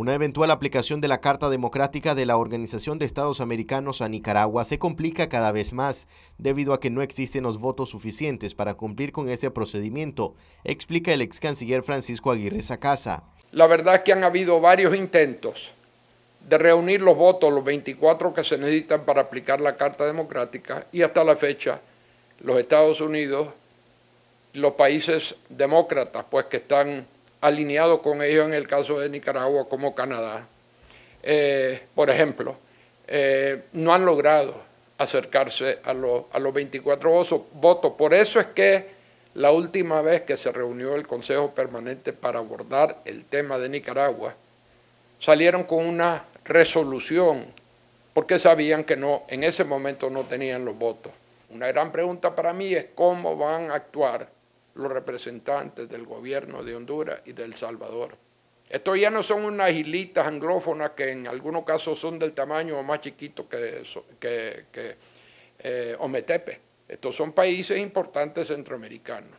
Una eventual aplicación de la Carta Democrática de la Organización de Estados Americanos a Nicaragua se complica cada vez más, debido a que no existen los votos suficientes para cumplir con ese procedimiento, explica el ex canciller Francisco Aguirre Sacasa. La verdad es que han habido varios intentos de reunir los votos, los 24 que se necesitan para aplicar la Carta Democrática, y hasta la fecha los Estados Unidos, los países demócratas, pues que están alineado con ellos en el caso de Nicaragua como Canadá, eh, por ejemplo, eh, no han logrado acercarse a, los 24 votos. Por eso es que la última vez que se reunió el Consejo Permanente para abordar el tema de Nicaragua, salieron con una resolución porque sabían que no, en ese momento no tenían los votos. Una gran pregunta para mí es cómo van a actuar los representantes del gobierno de Honduras y de El Salvador. Estos ya no son unas islitas anglófonas que en algunos casos son del tamaño más chiquito que, eh, Ometepe. Estos son países importantes centroamericanos.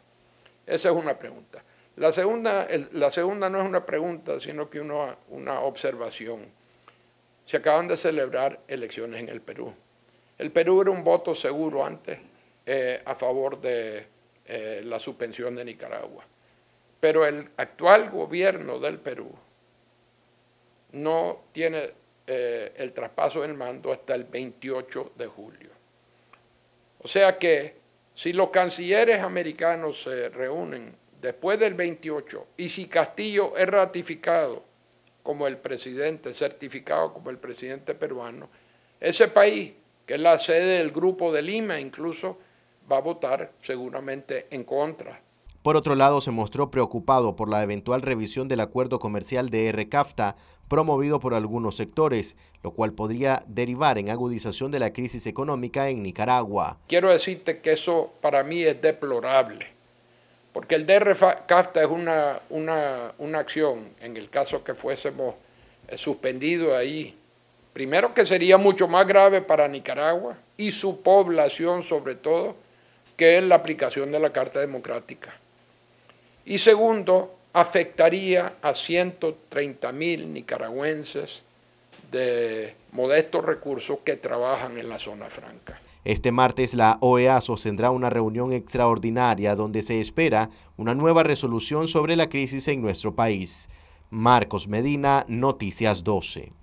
Esa es una pregunta. La segunda, la segunda no es una pregunta, sino que uno, una observación. Se acaban de celebrar elecciones en el Perú. El Perú era un voto seguro antes eh, a favor de eh, la suspensión de Nicaragua. Pero el actual gobierno del Perú no tiene eh, el traspaso del mando hasta el 28 de julio. O sea que si los cancilleres americanos se reúnen después del 28 y si Castillo es ratificado como el presidente, certificado como el presidente peruano, ese país, que es la sede del Grupo de Lima incluso, va a votar seguramente en contra. Por otro lado, se mostró preocupado por la eventual revisión del acuerdo comercial de R-CAFTA, promovido por algunos sectores, lo cual podría derivar en agudización de la crisis económica en Nicaragua. Quiero decirte que eso para mí es deplorable, porque el R-Cafta es una, una, una acción, en el caso que fuésemos eh, suspendido ahí, primero que sería mucho más grave para Nicaragua y su población sobre todo, que es la aplicación de la Carta Democrática. Y segundo, afectaría a 130 mil nicaragüenses de modestos recursos que trabajan en la zona franca. Este martes la OEA sostendrá una reunión extraordinaria donde se espera una nueva resolución sobre la crisis en nuestro país. Marcos Medina, Noticias 12.